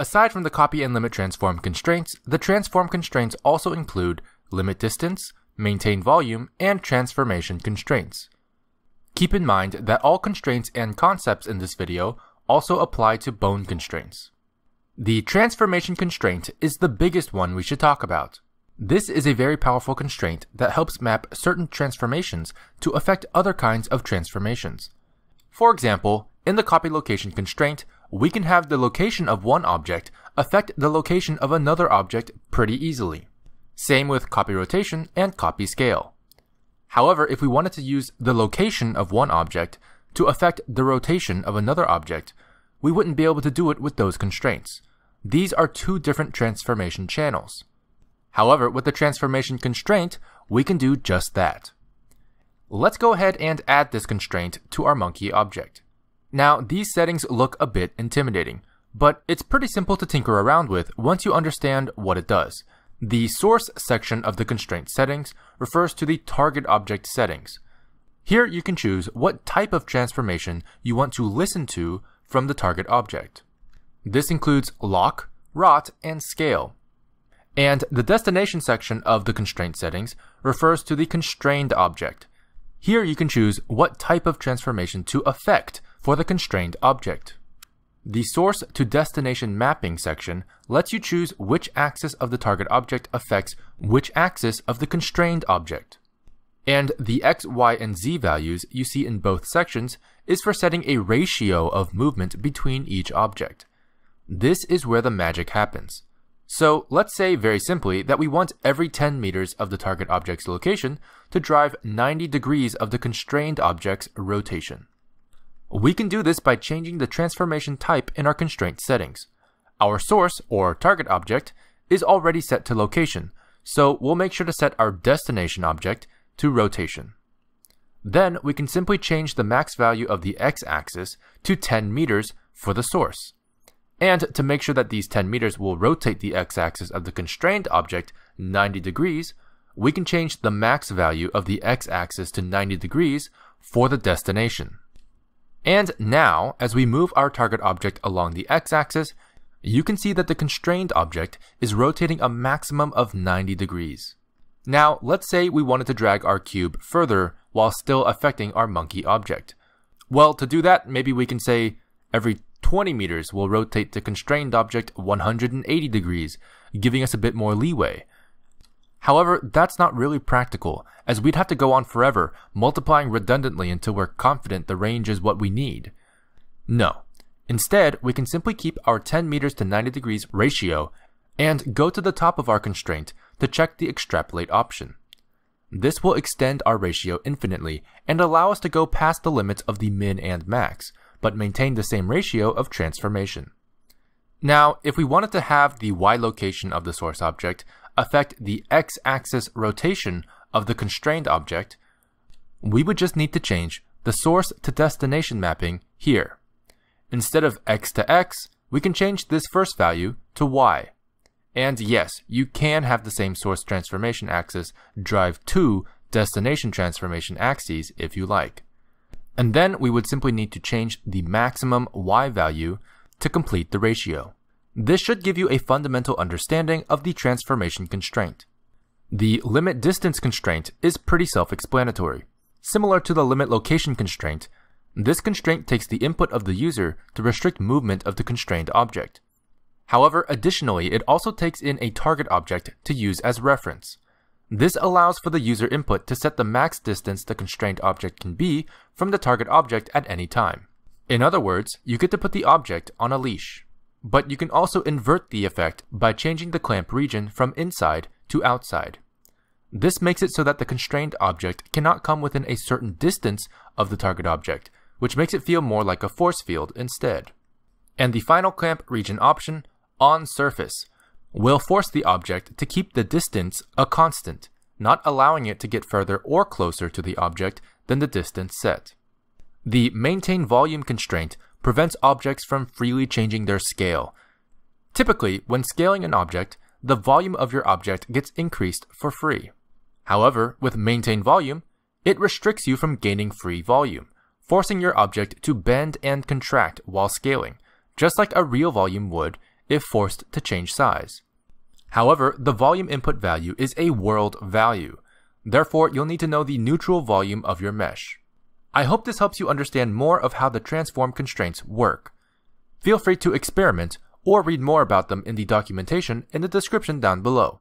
Aside from the copy and limit transform constraints, the transform constraints also include limit distance, maintain volume, and transformation constraints. Keep in mind that all constraints and concepts in this video also apply to bone constraints. The transformation constraint is the biggest one we should talk about. This is a very powerful constraint that helps map certain transformations to affect other kinds of transformations. For example, in the copy location constraint, we can have the location of one object affect the location of another object pretty easily. Same with copy rotation and copy scale. However, if we wanted to use the location of one object to affect the rotation of another object, we wouldn't be able to do it with those constraints. These are two different transformation channels. However, with the transformation constraint, we can do just that. Let's go ahead and add this constraint to our monkey object. Now, these settings look a bit intimidating, but it's pretty simple to tinker around with once you understand what it does. The source section of the constraint settings refers to the target object settings. Here you can choose what type of transformation you want to listen to from the target object. This includes lock, rot, and scale. And the destination section of the constraint settings refers to the constrained object. Here you can choose what type of transformation to affect for the constrained object. The Source to Destination Mapping section lets you choose which axis of the target object affects which axis of the constrained object. And the x, y, and z values you see in both sections is for setting a ratio of movement between each object. This is where the magic happens. So let's say very simply that we want every 10 meters of the target object's location to drive 90 degrees of the constrained object's rotation. We can do this by changing the transformation type in our constraint settings. Our source, or target object, is already set to location, so we'll make sure to set our destination object to rotation. Then we can simply change the max value of the x-axis to 10 meters for the source. And to make sure that these 10 meters will rotate the x-axis of the constrained object 90 degrees, we can change the max value of the x-axis to 90 degrees for the destination. And now, as we move our target object along the x-axis, you can see that the constrained object is rotating a maximum of 90 degrees. Now, let's say we wanted to drag our cube further while still affecting our monkey object. Well, to do that, maybe we can say every 20 meters will rotate the constrained object 180 degrees, giving us a bit more leeway. However, that's not really practical, as we'd have to go on forever, multiplying redundantly until we're confident the range is what we need. No. Instead, we can simply keep our 10 meters to 90 degrees ratio and go to the top of our constraint to check the extrapolate option. This will extend our ratio infinitely and allow us to go past the limits of the min and max, but maintain the same ratio of transformation. Now, if we wanted to have the y location of the source object, affect the x-axis rotation of the constrained object, we would just need to change the source to destination mapping here. Instead of x to x, we can change this first value to y. And yes, you can have the same source transformation axis drive two destination transformation axes if you like. And then we would simply need to change the maximum y value to complete the ratio. This should give you a fundamental understanding of the transformation constraint. The limit distance constraint is pretty self-explanatory. Similar to the limit location constraint, this constraint takes the input of the user to restrict movement of the constrained object. However, additionally, it also takes in a target object to use as reference. This allows for the user input to set the max distance the constrained object can be from the target object at any time. In other words, you get to put the object on a leash. But you can also invert the effect by changing the clamp region from inside to outside. This makes it so that the constrained object cannot come within a certain distance of the target object, which makes it feel more like a force field instead. And the final clamp region option, on surface, will force the object to keep the distance a constant, not allowing it to get further or closer to the object than the distance set. The maintain volume constraint prevents objects from freely changing their scale. Typically, when scaling an object, the volume of your object gets increased for free. However, with maintain volume, it restricts you from gaining free volume, forcing your object to bend and contract while scaling, just like a real volume would if forced to change size. However, the volume input value is a world value. Therefore, you'll need to know the neutral volume of your mesh. I hope this helps you understand more of how the transform constraints work. Feel free to experiment or read more about them in the documentation in the description down below.